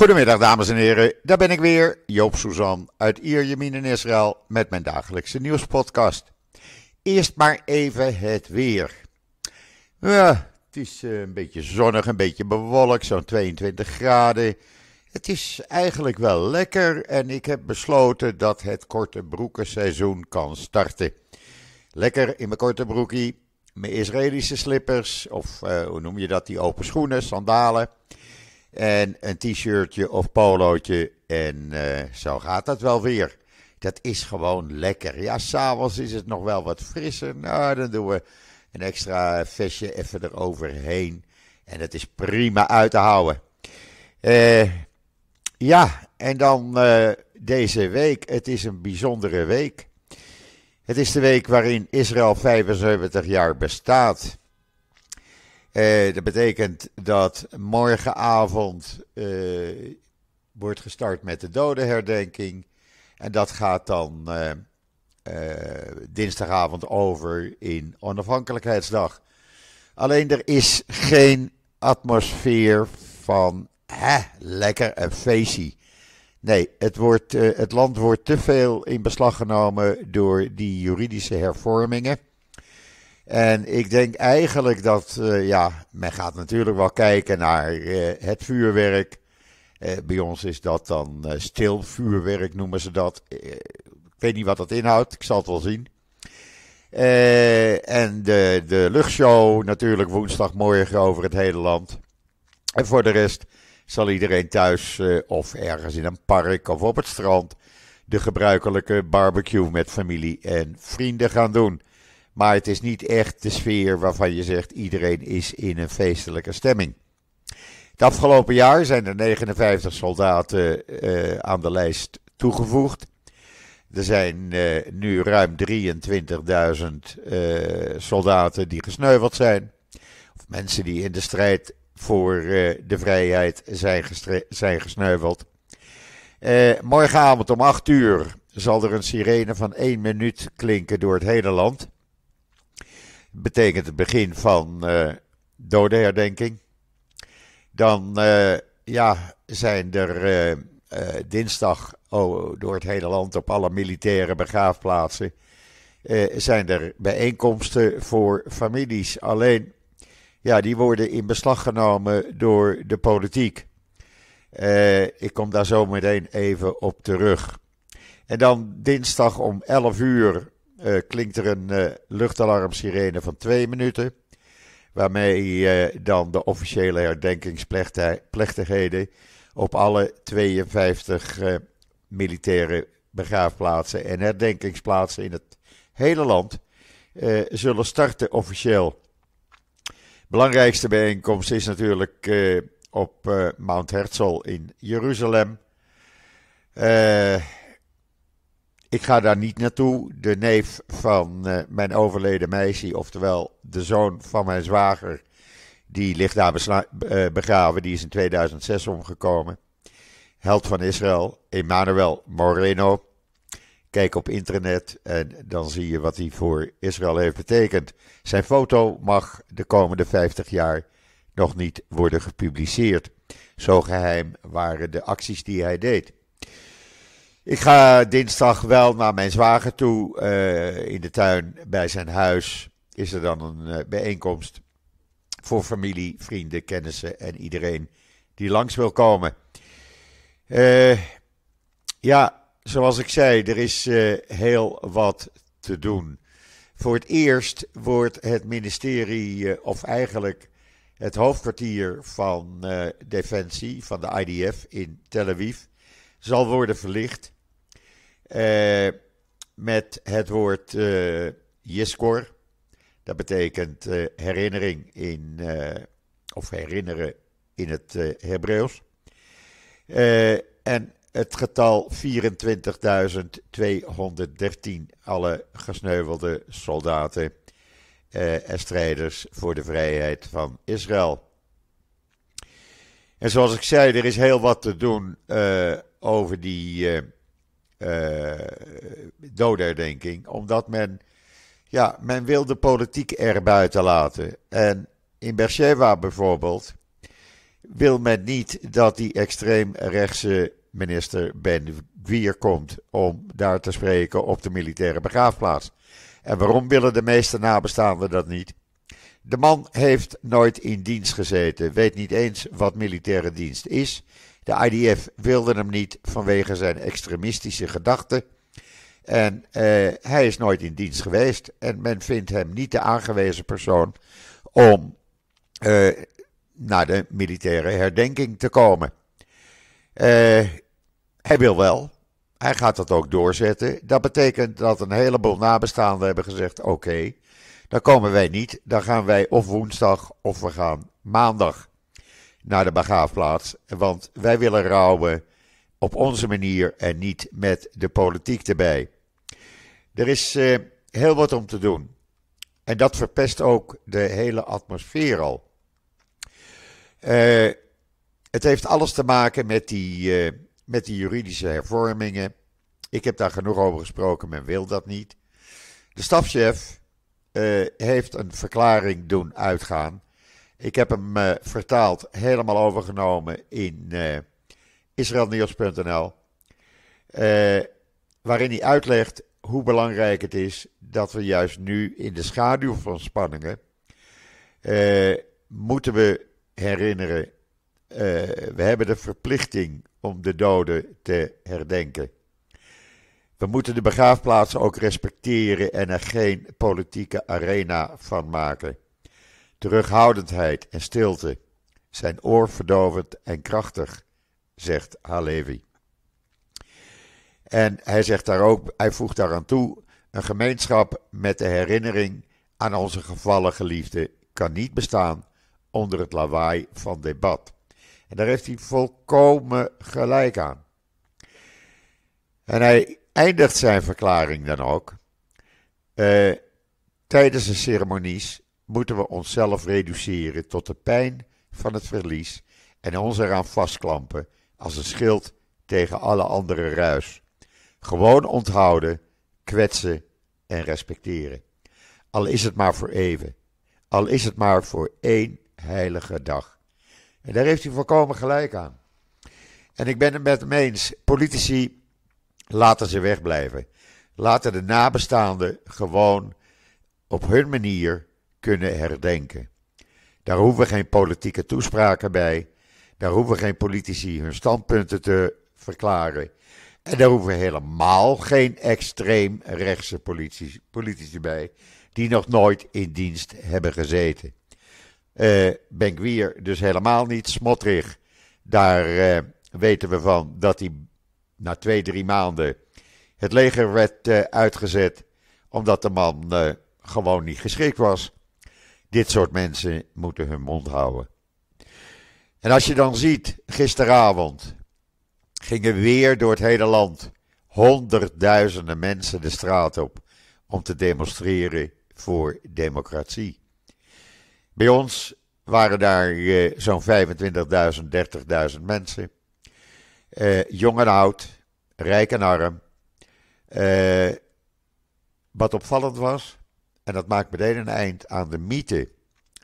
Goedemiddag dames en heren, daar ben ik weer, Joop Suzan uit Ierjemien in Israël met mijn dagelijkse nieuwspodcast. Eerst maar even het weer. Ja, het is eh, een beetje zonnig, een beetje bewolkt, zo'n 22 graden. Het is eigenlijk wel lekker en ik heb besloten dat het korte broekenseizoen kan starten. Lekker in mijn korte broekie, mijn Israëlische slippers of eh, hoe noem je dat, die open schoenen, sandalen... En een t-shirtje of polootje. En eh, zo gaat dat wel weer. Dat is gewoon lekker. Ja, s'avonds is het nog wel wat frisser. Nou, dan doen we een extra vestje even eroverheen. En dat is prima uit te houden. Eh, ja, en dan eh, deze week. Het is een bijzondere week. Het is de week waarin Israël 75 jaar bestaat. Eh, dat betekent dat morgenavond eh, wordt gestart met de dodenherdenking. En dat gaat dan eh, dinsdagavond over in onafhankelijkheidsdag. Alleen er is geen atmosfeer van hè, lekker een feestje. Nee, het, wordt, het land wordt te veel in beslag genomen door die juridische hervormingen. En ik denk eigenlijk dat, eh, ja, men gaat natuurlijk wel kijken naar eh, het vuurwerk. Eh, bij ons is dat dan stil vuurwerk, noemen ze dat. ik weet niet wat dat inhoudt, ik zal het wel zien. en de, de luchtshow natuurlijk woensdagmorgen over het hele land. En voor de rest zal iedereen thuis of ergens in een park of op het strand de gebruikelijke barbecue met familie en vrienden gaan doen. Maar het is niet echt de sfeer waarvan je zegt iedereen is in een feestelijke stemming. Het afgelopen jaar zijn er 59 soldaten eh, aan de lijst toegevoegd. Er zijn eh, nu ruim 23.000 eh, soldaten die gesneuveld zijn. Of mensen die in de strijd voor de vrijheid zijn, zijn gesneuveld. morgenavond om 8 uur zal er een sirene van 1 minuut klinken door het hele land betekent het begin van uh, herdenking. Dan eh, ja, zijn er eh, dinsdag oh, door het hele land op alle militaire begraafplaatsen... zijn er bijeenkomsten voor families. Alleen, ja, die worden in beslag genomen door de politiek. ik kom daar zo meteen even op terug. En dan dinsdag om 11 uur eh, klinkt er een uh, van twee minuten. Waarmee eh, dan de officiële herdenkingsplechtigheden op alle 52 militaire begraafplaatsen en herdenkingsplaatsen in het hele land zullen starten officieel. Belangrijkste bijeenkomst is natuurlijk op Mount Herzl in Jeruzalem. Eh ik ga daar niet naartoe. De neef van eh, mijn overleden meisje, oftewel de zoon van mijn zwager, die ligt daar eh, begraven. Die is in 2006 omgekomen. Held van Israël, Emmanuel Moreno. Kijk op internet en dan zie je wat hij voor Israël heeft betekend. Zijn foto mag de komende 50 jaar nog niet worden gepubliceerd. Zo geheim waren de acties die hij deed. Ik ga dinsdag wel naar mijn zwager toe. Eh, in de tuin bij zijn huis is er dan een eh, bijeenkomst voor familie, vrienden, kennissen en iedereen die langs wil komen. Eh, ja, zoals ik zei, er is heel wat te doen. Voor het eerst wordt het ministerie, of eigenlijk het hoofdkwartier van Defensie, van de IDF in Tel Aviv, zal worden verlicht. Eh, met het woord eh, Jiskor. Dat betekent eh, herinnering in, of herinneren in het uh, Hebreeuws. en het getal 24.213, alle gesneuvelde soldaten eh, en strijders voor de vrijheid van Israël. En zoals ik zei, er is heel wat te doen over die uh, Omdat men, ja, men wil de politiek er buiten laten. En in Beersheba bijvoorbeeld wil men niet dat die extreemrechtse minister Ben Gwier komt om daar te spreken op de militaire begraafplaats. En waarom willen de meeste nabestaanden dat niet? De man heeft nooit in dienst gezeten, weet niet eens wat militaire dienst is. De IDF wilde hem niet vanwege zijn extremistische gedachten. En eh, hij is nooit in dienst geweest. En men vindt hem niet de aangewezen persoon om eh, naar de militaire herdenking te komen. Eh, hij wil wel. Hij gaat dat ook doorzetten. Dat betekent dat een heleboel nabestaanden hebben gezegd: oké, dan komen wij niet. Dan gaan wij of woensdag of we gaan maandag naar de bagaafplaats, Want wij willen rouwen op onze manier en niet met de politiek erbij. Er is eh, heel wat om te doen. En dat verpest ook de hele atmosfeer al. Eh, het heeft alles te maken met die, eh, met die juridische hervormingen. Ik heb daar genoeg over gesproken, men wil dat niet. De stafchef heeft een verklaring doen uitgaan ik heb hem eh, vertaald, helemaal overgenomen in uh, eh, israelnieuws.nl. Eh, waarin hij uitlegt hoe belangrijk het is dat we juist nu in de schaduw van spanningen moeten we herinneren. we hebben de verplichting om de doden te herdenken. We moeten de begraafplaatsen ook respecteren en er geen politieke arena van maken. Terughoudendheid en stilte zijn oorverdovend en krachtig, zegt Halevi. En hij zegt daar ook, hij voegt daaraan toe, een gemeenschap met de herinnering aan onze gevallen geliefden kan niet bestaan onder het lawaai van debat. En daar heeft hij volkomen gelijk aan. En hij eindigt zijn verklaring dan ook. Eh, tijdens de ceremonies moeten we onszelf reduceren tot de pijn van het verlies en ons eraan vastklampen als een schild tegen alle andere ruis. Gewoon onthouden, kwetsen en respecteren. Al is het maar voor even. Al is het maar voor één heilige dag. En daar heeft u volkomen gelijk aan. En ik ben het met hem eens. Politici laten ze wegblijven. Laten de nabestaanden gewoon op hun manier kunnen herdenken. Daar hoeven geen politieke toespraken bij. Daar hoeven geen politici hun standpunten te verklaren. En daar hoeven helemaal geen extreem rechtse politici, politici bij, die nog nooit in dienst hebben gezeten. Uh, eh, Benkwier dus helemaal niet. Smotrig, daar eh, weten we van dat hij na twee, drie maanden het leger werd eh, uitgezet, omdat de man gewoon niet geschikt was. Dit soort mensen moeten hun mond houden. En als je dan ziet, gisteravond gingen weer door het hele land honderdduizenden mensen de straat op om te demonstreren voor democratie. Bij ons waren daar eh, zo'n 25.000, 30.000 mensen. Eh, jong en oud, rijk en arm. Eh, wat opvallend was, en dat maakt meteen een eind aan de mythe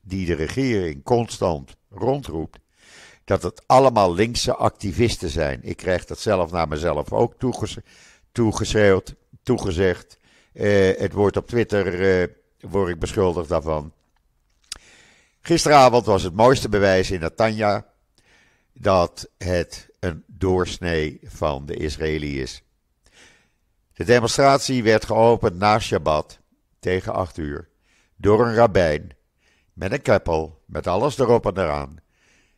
die de regering constant rondroept, dat het allemaal linkse activisten zijn. Ik krijg dat zelf naar mezelf ook toeges toegezegd. Eh, het wordt op Twitter, eh, word ik beschuldigd daarvan. Gisteravond was het mooiste bewijs in Natanja dat het een doorsnee van de Israëliërs is. De demonstratie werd geopend na Shabbat tegen acht uur, door een rabbijn, met een keppel, met alles erop en eraan,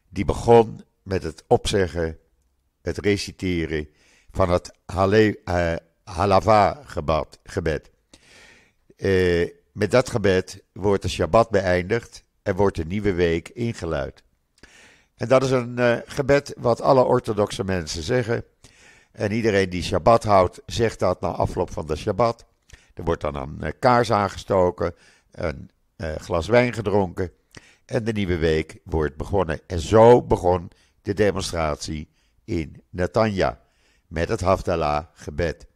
die begon met het opzeggen, het reciteren van het Hale, eh, Halava-gebed. Eh, met dat gebed wordt de Shabbat beëindigd en wordt de nieuwe week ingeluid. En dat is een eh, gebed wat alle orthodoxe mensen zeggen. En iedereen die Shabbat houdt, zegt dat na afloop van de Shabbat. Er wordt dan een eh, kaars aangestoken, een eh, glas wijn gedronken en de nieuwe week wordt begonnen. En zo begon de demonstratie in Netanya met het Haftalah-gebed.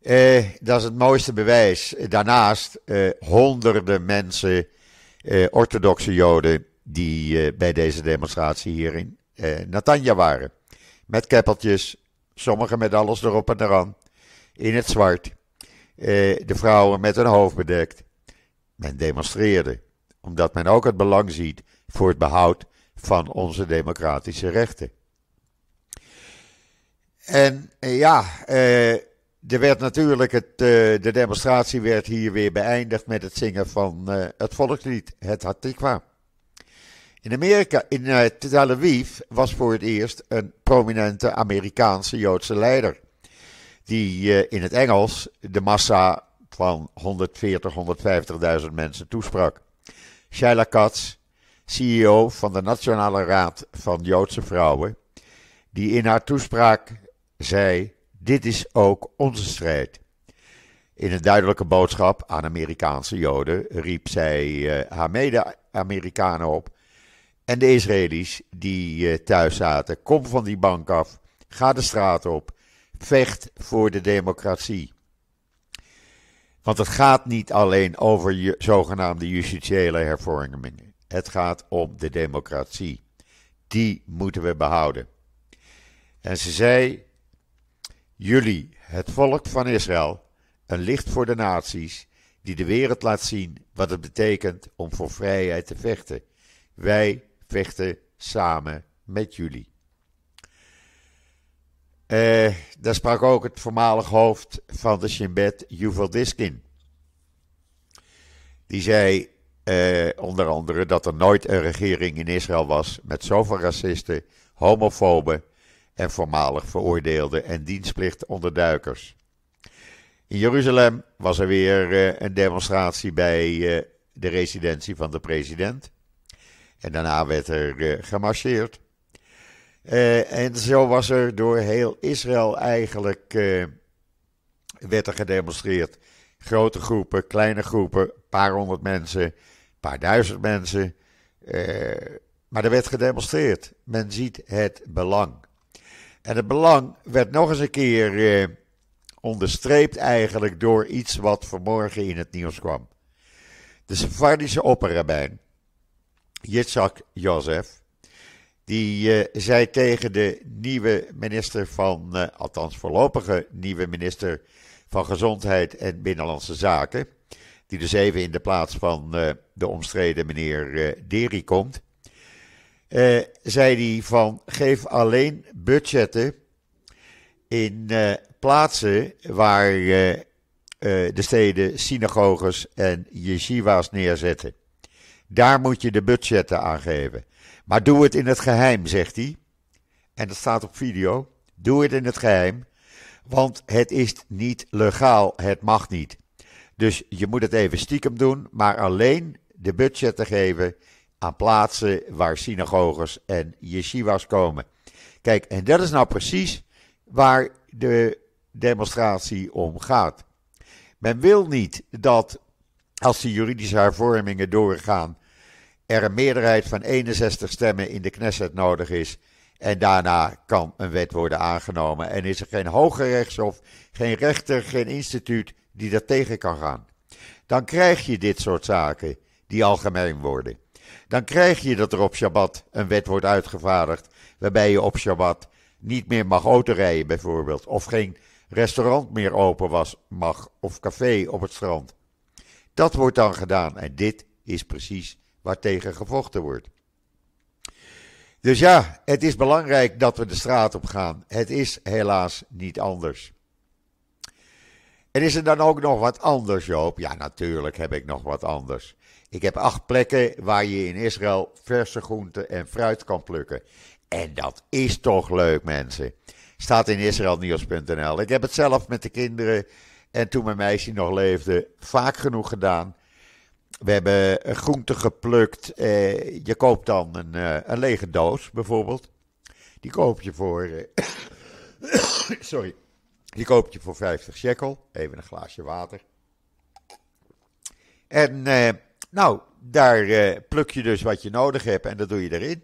Eh, dat is het mooiste bewijs. Daarnaast eh, honderden mensen, eh, orthodoxe Joden, die eh, bij deze demonstratie hier in Natanja waren. Met keppeltjes, sommigen met alles erop en eraan in het zwart, eh, de vrouwen met hun hoofd bedekt. Men demonstreerde, omdat men ook het belang ziet voor het behoud van onze democratische rechten. En eh, ja, eh, er werd natuurlijk het, de demonstratie werd hier weer beëindigd met het zingen van eh, het volkslied, het Hatikwa. In Amerika, in Tel Aviv, was voor het eerst een prominente Amerikaanse Joodse leider die eh, in het Engels de massa van 140, 150.000 mensen toesprak. Shaila Katz, CEO van de Nationale Raad van Joodse Vrouwen, die in haar toespraak zei: Dit is ook onze strijd. In een duidelijke boodschap aan Amerikaanse Joden riep zij eh, haar mede-Amerikanen op. En de Israëli's die eh, thuis zaten: Kom van die bank af, ga de straat op vecht voor de democratie. Want het gaat niet alleen over zogenaamde justitiële hervormingen. Het gaat om de democratie. Die moeten we behouden. En ze zei: Jullie, het volk van Israël, een licht voor de naties, die de wereld laat zien wat het betekent om voor vrijheid te vechten. Wij vechten samen met jullie. Eh, daar sprak ook het voormalig hoofd van de Shinbet, Yuval Diskin. Die zei eh, onder andere dat er nooit een regering in Israël was met zoveel racisten, homofoben en voormalig veroordeelden en dienstplicht onderduikers. In Jeruzalem was er weer eh, een demonstratie bij de residentie van de president. En daarna werd er gemarcheerd. Eh, en zo was er door heel Israël eigenlijk eh, werd er gedemonstreerd. Grote groepen, kleine groepen, een paar honderd mensen, een paar duizend mensen. Eh, maar er werd gedemonstreerd. Men ziet het belang. En het belang werd nog eens een keer onderstreept eigenlijk door iets wat vanmorgen in het nieuws kwam. De Sephardische opperrabijn, Yitzhak Jozef, die eh, zei tegen de nieuwe minister van, eh, althans voorlopige nieuwe minister van Gezondheid en Binnenlandse Zaken. Die dus even in de plaats van eh, de omstreden meneer Deri komt. zei hij van geef alleen budgetten in plaatsen waar de steden synagoges en yeshiva's neerzetten. Daar moet je de budgetten aan geven. Maar doe het in het geheim, zegt hij. En dat staat op video. Doe het in het geheim. Want het is niet legaal. Het mag niet. Dus je moet het even stiekem doen. Maar alleen de budgetten geven aan plaatsen waar synagoges en yeshivas komen. Kijk, en dat is nou precies waar de demonstratie om gaat. Men wil niet dat als de juridische hervormingen doorgaan er een meerderheid van 61 stemmen in de Knesset nodig is. En daarna kan een wet worden aangenomen. En is er geen hoger rechtshof, geen rechter, geen instituut die dat tegen kan gaan. Dan krijg je dit soort zaken die algemeen worden. Dan krijg je dat er op Shabbat een wet wordt uitgevaardigd waarbij je op Shabbat niet meer mag autorijden bijvoorbeeld. Of geen restaurant meer open was, mag of café op het strand. Dat wordt dan gedaan en dit is precies waartegen gevochten wordt. Dus ja, het is belangrijk dat we de straat op gaan. Het is helaas niet anders. En is er dan ook nog wat anders, Joop? Ja, natuurlijk heb ik nog wat anders. Ik heb acht plekken waar je in Israël verse groenten en fruit kan plukken. En dat is toch leuk, mensen. Staat in israelnieuws.nl. Ik heb het zelf met de kinderen en toen mijn meisje nog leefde vaak genoeg gedaan we hebben groenten geplukt. Eh, je koopt dan een, eh, een, lege doos bijvoorbeeld. Die koop je voor. Eh, sorry. Die koop je voor 50 shekel. Even een glaasje water. En nou, daar pluk je dus wat je nodig hebt en dat doe je erin.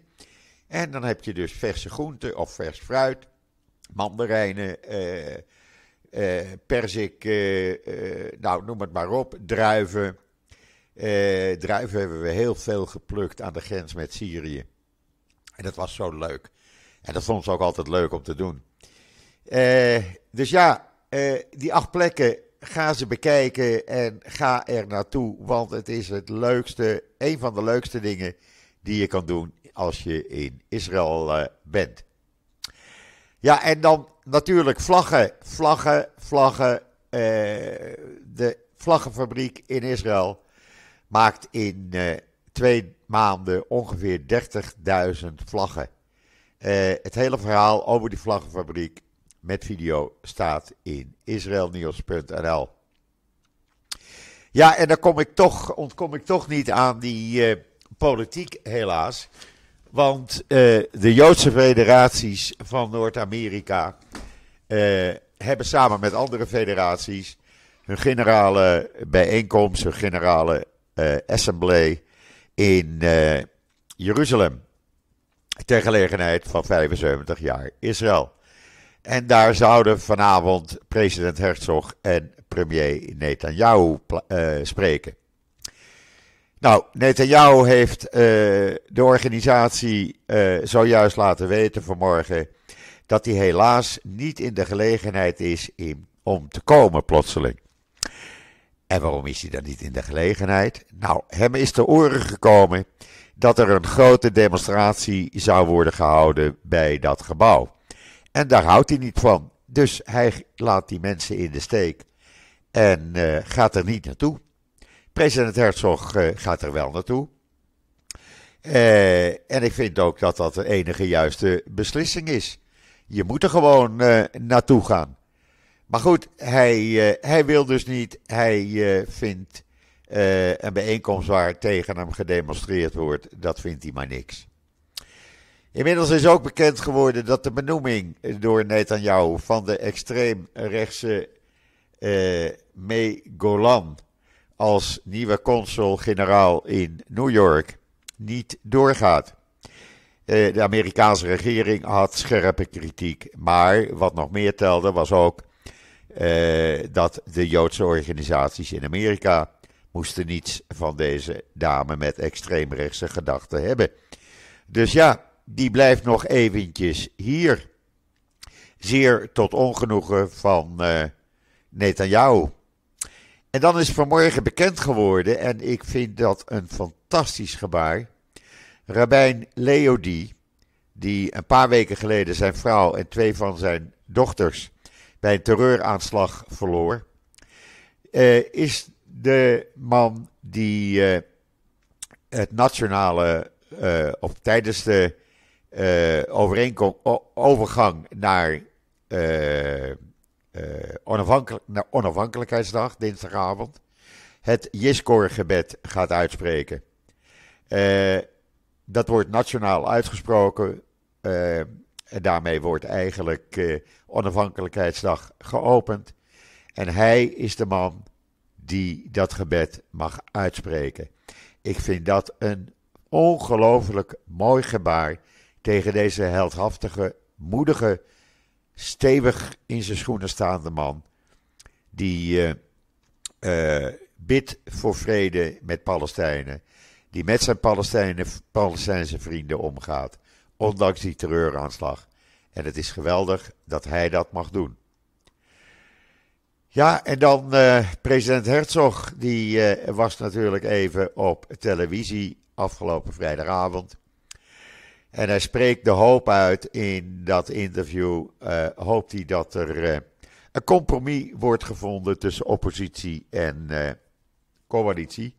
En dan heb je dus verse groenten of vers fruit, mandarijnen, eh, perzik, nou noem het maar op, druiven, eh, druiven hebben we heel veel geplukt aan de grens met Syrië. En dat was zo leuk. En dat vond ze ook altijd leuk om te doen. Eh, dus ja, eh, die acht plekken ga ze bekijken en ga er naartoe. Want het is het leukste, een van de leukste dingen die je kan doen als je in Israël eh, bent. Ja, en dan natuurlijk vlaggen, vlaggen, vlaggen. Eh, de vlaggenfabriek in Israël maakt in eh, twee maanden ongeveer 30.000 vlaggen. Eh, het hele verhaal over die vlaggenfabriek met video staat in israelnieuws.nl. Ja, en dan kom ik toch, ontkom ik toch niet aan die eh, politiek, helaas. Want de Joodse federaties van Noord-Amerika hebben samen met andere federaties hun generale bijeenkomsten, hun generale eh, Assembly in eh, Jeruzalem. Ter gelegenheid van 75 jaar Israël. En daar zouden vanavond president Herzog en premier Netanyahu eh, spreken. Nou, Netanyahu heeft de organisatie zojuist laten weten vanmorgen dat hij helaas niet in de gelegenheid is om te komen plotseling. En waarom is hij dan niet in de gelegenheid? Nou, hem is te oren gekomen dat er een grote demonstratie zou worden gehouden bij dat gebouw. En daar houdt hij niet van. Dus hij laat die mensen in de steek en eh, gaat er niet naartoe. President Herzog eh, gaat er wel naartoe. Eh, en ik vind ook dat dat de enige juiste beslissing is. Je moet er gewoon naartoe gaan. Maar goed, hij, eh, hij wil dus niet. Hij eh, vindt eh, een bijeenkomst waar tegen hem gedemonstreerd wordt. Dat vindt hij maar niks. Inmiddels is ook bekend geworden dat de benoeming door Netanyahu van de extreemrechtse uh, Golan als nieuwe consul-generaal in New York niet doorgaat. de Amerikaanse regering had scherpe kritiek, maar wat nog meer telde was ook eh, dat de Joodse organisaties in Amerika moesten niets van deze dame met extreemrechtse gedachten hebben. Dus ja, die blijft nog eventjes hier. Zeer tot ongenoegen van uh, En dan is vanmorgen bekend geworden, en ik vind dat een fantastisch gebaar. Rabijn Leodi, die een paar weken geleden zijn vrouw en twee van zijn dochters bij een terreuraanslag verloor, eh, is de man die eh, het nationale, uh, of tijdens de overgang naar, onafhankelijkheidsdag, dinsdagavond, het Jiskor-gebed gaat uitspreken. dat wordt nationaal uitgesproken. En daarmee wordt eigenlijk uh, onafhankelijkheidsdag geopend. En hij is de man die dat gebed mag uitspreken. Ik vind dat een ongelooflijk mooi gebaar tegen deze heldhaftige, moedige, stevig in zijn schoenen staande man. Die eh, eh, bidt voor vrede met Palestijnen. Die met zijn Palestijnse vrienden omgaat ondanks die terreuraanslag. En het is geweldig dat hij dat mag doen. Ja, en dan eh, president Herzog, die eh, was natuurlijk even op televisie afgelopen vrijdagavond. En hij spreekt de hoop uit in dat interview. Uh, hoopt hij dat er een compromis wordt gevonden tussen oppositie en coalitie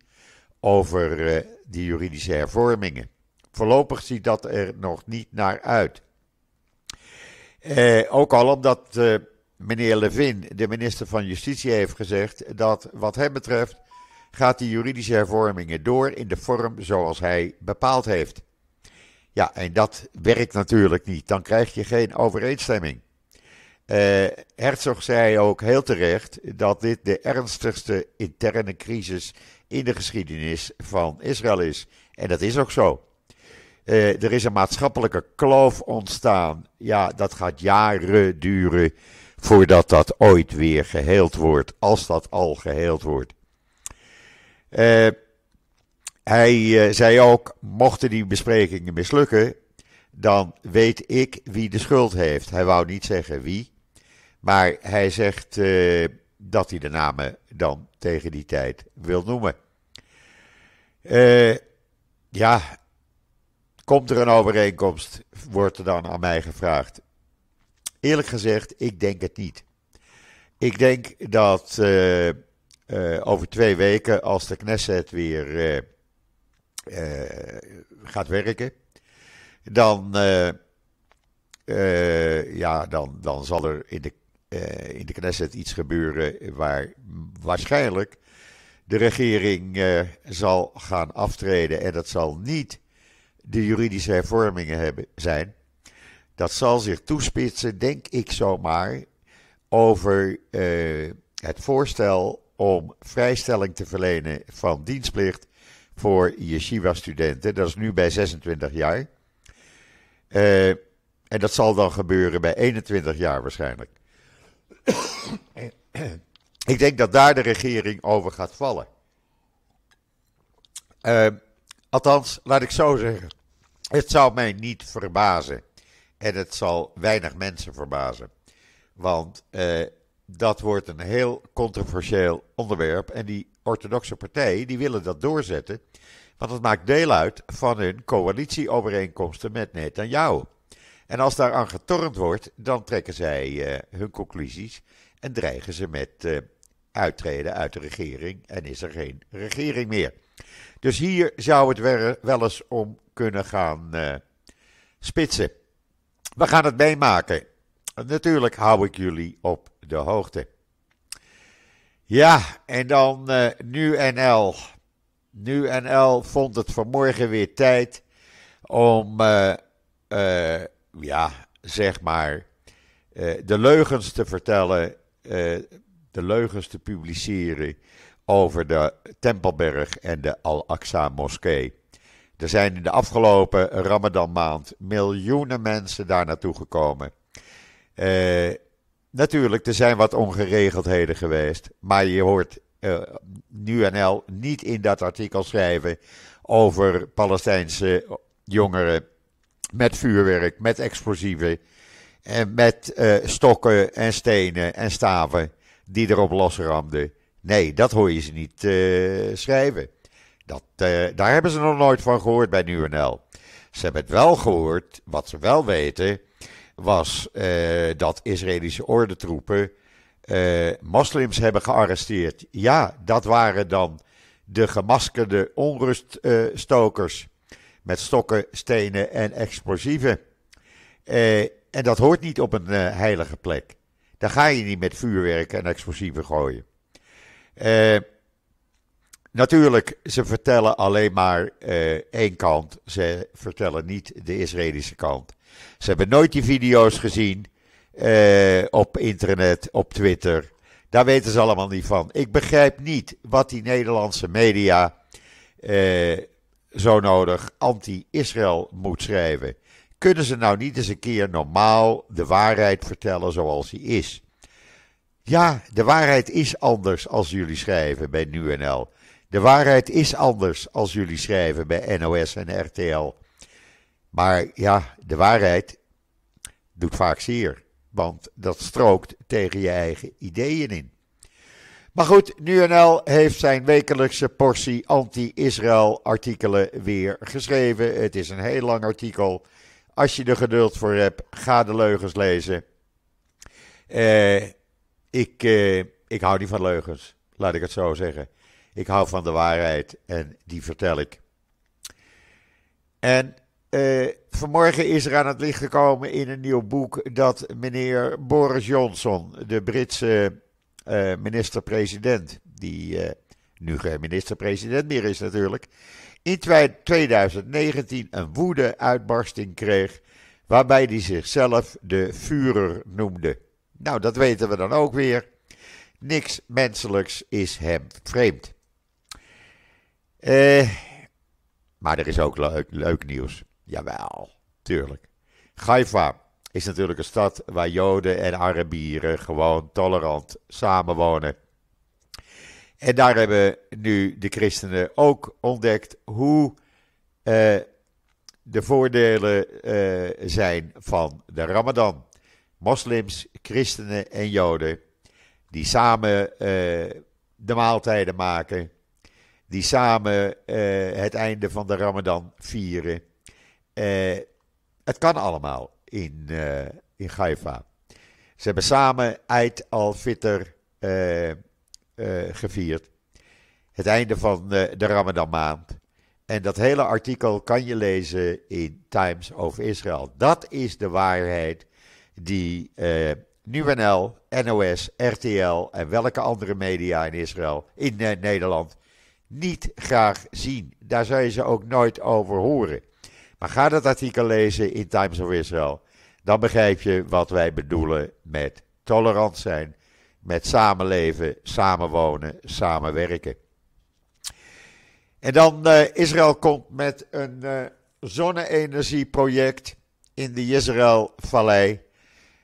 over die juridische hervormingen voorlopig ziet dat er nog niet naar uit. Eh, ook al omdat eh, meneer Levin, de minister van Justitie, heeft gezegd dat wat hem betreft gaat die juridische hervormingen door in de vorm zoals hij bepaald heeft. Ja, en dat werkt natuurlijk niet. Dan krijg je geen overeenstemming. Eh, Herzog zei ook heel terecht dat dit de ernstigste interne crisis in de geschiedenis van Israël is. En dat is ook zo. Eh, er is een maatschappelijke kloof ontstaan. Ja, dat gaat jaren duren voordat dat ooit weer geheeld wordt, als dat al geheeld wordt. Eh, hij eh, zei ook: mochten die besprekingen mislukken, dan weet ik wie de schuld heeft. Hij wou niet zeggen wie, maar hij zegt dat hij de namen dan tegen die tijd wil noemen. ja, Komt er een overeenkomst, wordt er dan aan mij gevraagd. Eerlijk gezegd, ik denk het niet. Ik denk dat eh, eh, over twee weken, als de Knesset weer eh, gaat werken, dan, ja, dan, dan zal er in de, in de Knesset iets gebeuren waar waarschijnlijk de regering zal gaan aftreden. En dat zal niet de juridische hervormingen hebben, zijn. Dat zal zich toespitsen, denk ik zomaar, over eh, het voorstel om vrijstelling te verlenen van dienstplicht voor yeshiva-studenten. Dat is nu bij 26 jaar. Eh, en dat zal dan gebeuren bij 21 jaar waarschijnlijk. ik denk dat daar de regering over gaat vallen. Eh, althans, laat ik zo zeggen. Het zou mij niet verbazen. En het zal weinig mensen verbazen. Want eh, dat wordt een heel controversieel onderwerp. En die orthodoxe partijen die willen dat doorzetten. Want het maakt deel uit van hun coalitieovereenkomsten met jou. En als daar aan getornd wordt, dan trekken zij eh, hun conclusies en dreigen ze met eh, uittreden uit de regering en is er geen regering meer. Dus hier zou het wel eens om kunnen gaan eh, spitsen. We gaan het meemaken. Natuurlijk hou ik jullie op de hoogte. Ja, en dan uh, nu NL. Nu NL vond het vanmorgen weer tijd om, eh, ja, zeg maar, de leugens te vertellen, de leugens te publiceren over de Tempelberg en de Al-Aqsa-moskee. Er zijn in de afgelopen ramadan maand miljoenen mensen daar naartoe gekomen. Eh, natuurlijk, er zijn wat ongeregeldheden geweest. Maar je hoort eh, en al niet in dat artikel schrijven over Palestijnse jongeren met vuurwerk, met explosieven. En met eh, stokken en stenen en staven die erop losramden. Nee, dat hoor je ze niet schrijven. Dat, eh, daar hebben ze nog nooit van gehoord bij NuNL. Ze hebben het wel gehoord, wat ze wel weten, was eh, dat Israëlische ordentroepen uh, moslims hebben gearresteerd. Ja, dat waren dan de gemaskerde onruststokers met stokken, stenen en explosieven. en dat hoort niet op een heilige plek. Daar ga je niet met vuurwerk en explosieven gooien. Eh Natuurlijk, ze vertellen alleen maar eh, één kant. Ze vertellen niet de Israëlische kant. Ze hebben nooit die video's gezien eh, op internet, op Twitter. Daar weten ze allemaal niet van. Ik begrijp niet wat die Nederlandse media eh, zo nodig anti-Israël moet schrijven. Kunnen ze nou niet eens een keer normaal de waarheid vertellen zoals die is? Ja, de waarheid is anders als jullie schrijven bij NuNL. De waarheid is anders als jullie schrijven bij NOS en RTL. Maar ja, de waarheid doet vaak zeer. Want dat strookt tegen je eigen ideeën in. Maar goed, NuNL heeft zijn wekelijkse portie anti-Israël artikelen weer geschreven. Het is een heel lang artikel. Als je er geduld voor hebt, ga de leugens lezen. Eh, ik, eh, ik hou niet van leugens, laat ik het zo zeggen. Ik hou van de waarheid en die vertel ik. En eh, vanmorgen is er aan het licht gekomen in een nieuw boek dat meneer Boris Johnson, de Britse uh, minister-president, die eh, nu geen minister-president meer is natuurlijk, in 2019 een woede-uitbarsting kreeg waarbij hij zichzelf de Führer noemde. Nou, dat weten we dan ook weer. Niks menselijks is hem vreemd. Eh, maar er is ook leuk, leuk nieuws. Jawel, tuurlijk. Haifa is natuurlijk een stad waar Joden en Arabieren gewoon tolerant samenwonen. En daar hebben nu de christenen ook ontdekt hoe eh, de voordelen eh, zijn van de Ramadan. Moslims, christenen en Joden die samen eh, de maaltijden maken die samen eh, het einde van de Ramadan vieren. Eh, het kan allemaal in, uh, in Haifa. Ze hebben samen Eid al-Fitr gevierd. Het einde van de Ramadan maand. En dat hele artikel kan je lezen in Times over Israël. Dat is de waarheid die NuNL, NOS, RTL en welke andere media in Israël, in Nederland, niet graag zien. Daar zou je ze ook nooit over horen. Maar ga dat artikel lezen in Times of Israel. Dan begrijp je wat wij bedoelen met tolerant zijn, met samenleven, samenwonen, samenwerken. En dan eh, Israël komt met een uh, zonne-energieproject in de Israël-vallei,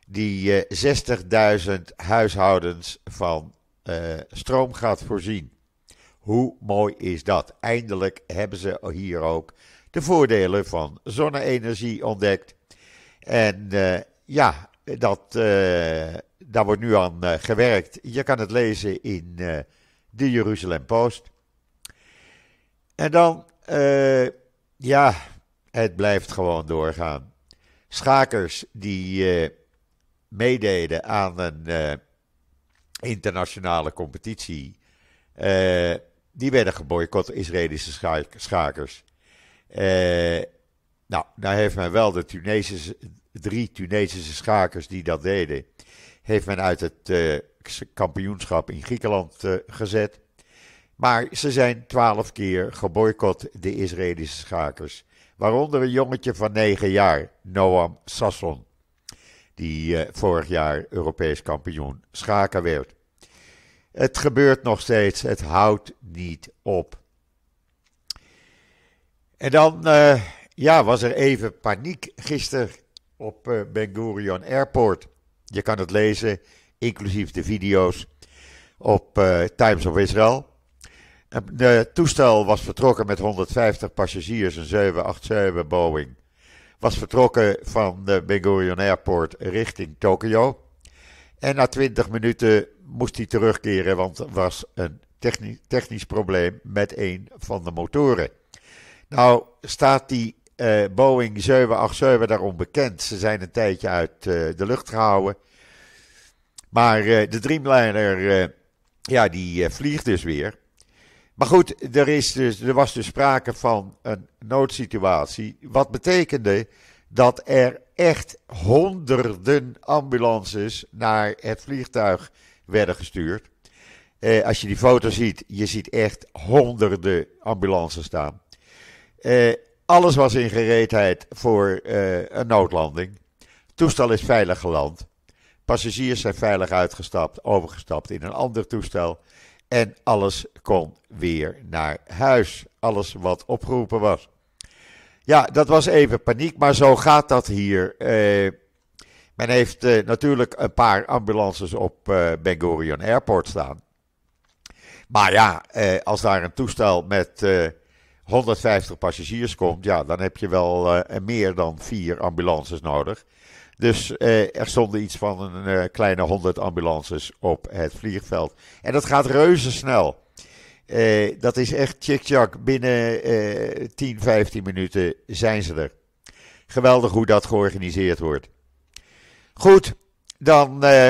die 60.000 eh, huishoudens van stroom gaat voorzien. Hoe mooi is dat? Eindelijk hebben ze hier ook de voordelen van zonne-energie ontdekt. En eh, ja, dat, eh, daar wordt nu aan eh, gewerkt. Je kan het lezen in de Jeruzalem Post. En dan, ja, het blijft gewoon doorgaan. Schakers die meededen aan een internationale competitie. Die werden geboycott, Israëlische schakers. Uh, nou, daar heeft men wel de Tunesische, drie Tunesische schakers die dat deden, heeft men uit het eh, kampioenschap in Griekenland eh, gezet. Maar ze zijn twaalf keer geboycott, de Israëlische schakers. Waaronder een jongetje van negen jaar, Noam Sasson, die vorig jaar Europees kampioen schaken werd. Het gebeurt nog steeds, het houdt niet op. En dan eh, ja, was er even paniek gisteren op uh, Ben Gurion Airport. Je kan het lezen, inclusief de video's op eh, Times of Israel. Het toestel was vertrokken met 150 passagiers, een 787 Boeing. Was vertrokken van de Ben Gurion Airport richting Tokio. En na 20 minuten moest hij terugkeren, want er was een technisch, technisch probleem met een van de motoren. Nou staat die eh, Boeing 787 daarom bekend. Ze zijn een tijdje uit eh, de lucht gehouden. Maar eh, de Dreamliner, ja, die vliegt dus weer. Maar goed, er, is dus, er was dus sprake van een noodsituatie. Wat betekende dat er echt honderden ambulances naar het vliegtuig werden gestuurd. Eh, als je die foto ziet, je ziet echt honderden ambulances staan. Eh, alles was in gereedheid voor eh, een noodlanding. toestel is veilig geland. Passagiers zijn veilig uitgestapt, overgestapt in een ander toestel. En alles kon weer naar huis. Alles wat opgeroepen was. Ja, dat was even paniek, maar zo gaat dat hier. Eh, men heeft eh, natuurlijk een paar ambulances op uh, Ben Airport staan. Maar ja, eh, als daar een toestel met 150 passagiers komt, ja, dan heb je wel meer dan vier ambulances nodig. Dus er stonden iets van een kleine 100 ambulances op het vliegveld. En dat gaat reuze snel. dat is echt chik chak Binnen 10, 15 minuten zijn ze er. Geweldig hoe dat georganiseerd wordt. Goed, dan eh,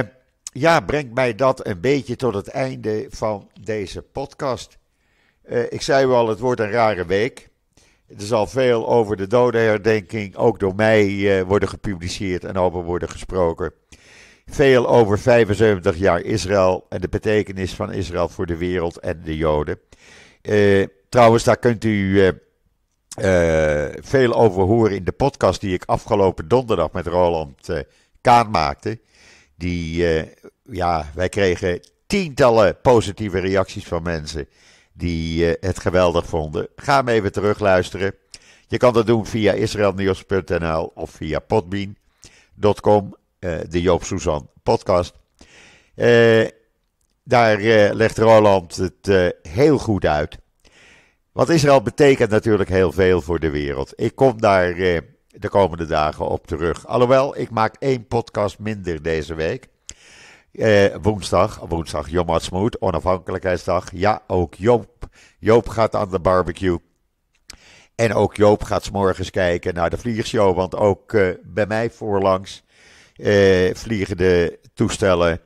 ja, brengt mij dat een beetje tot het einde van deze podcast. Eh, ik zei al, het wordt een rare week. Er zal veel over de dodenherdenking, ook door mij, eh, worden gepubliceerd en over worden gesproken. Veel over 75 jaar Israël en de betekenis van Israël voor de wereld en de Joden. trouwens, daar kunt u veel over horen in de podcast die ik afgelopen donderdag met Roland kaan maakte. Die, eh, ja, wij kregen tientallen positieve reacties van mensen die eh, het geweldig vonden. Ga hem even terugluisteren. Je kan dat doen via israelnieuws.nl of via podbean.com, eh, de Joop Suzan podcast. daar legt Roland het heel goed uit. Want Israël betekent natuurlijk heel veel voor de wereld. Ik kom daar de komende dagen op terug. Alhoewel, ik maak één podcast minder deze week. Eh, woensdag, woensdag Jom Smoot, onafhankelijkheidsdag. Ja, ook Joop. Joop gaat aan de barbecue. En ook Joop gaat s morgens kijken naar de vliegshow. Want ook eh, bij mij voorlangs eh, vliegen de toestellen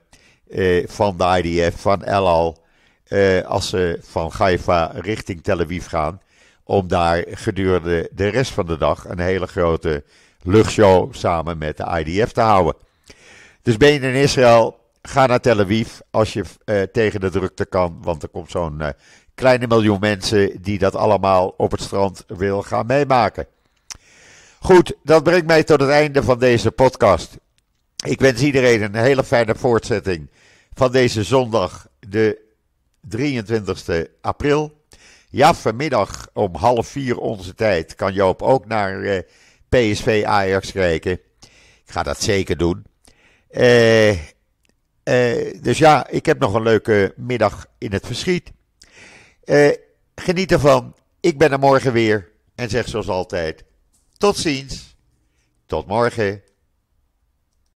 eh, van de IDF, van El Al. Eh, als ze van Haifa richting Tel Aviv gaan om daar gedurende de rest van de dag een hele grote luchtshow samen met de IDF te houden. Dus ben je in Israël, ga naar Tel Aviv als je eh, tegen de drukte kan, want er komt zo'n eh, kleine miljoen mensen die dat allemaal op het strand wil gaan meemaken. Goed, dat brengt mij tot het einde van deze podcast. Ik wens iedereen een hele fijne voortzetting van deze zondag, de 23 april. Ja, vanmiddag om half vier onze tijd kan Joop ook naar eh, PSV Ajax kijken. Ik ga dat zeker doen. Eh, eh, dus ja, ik heb nog een leuke middag in het verschiet. geniet ervan. Ik ben er morgen weer. En zeg zoals altijd: tot ziens. Tot morgen.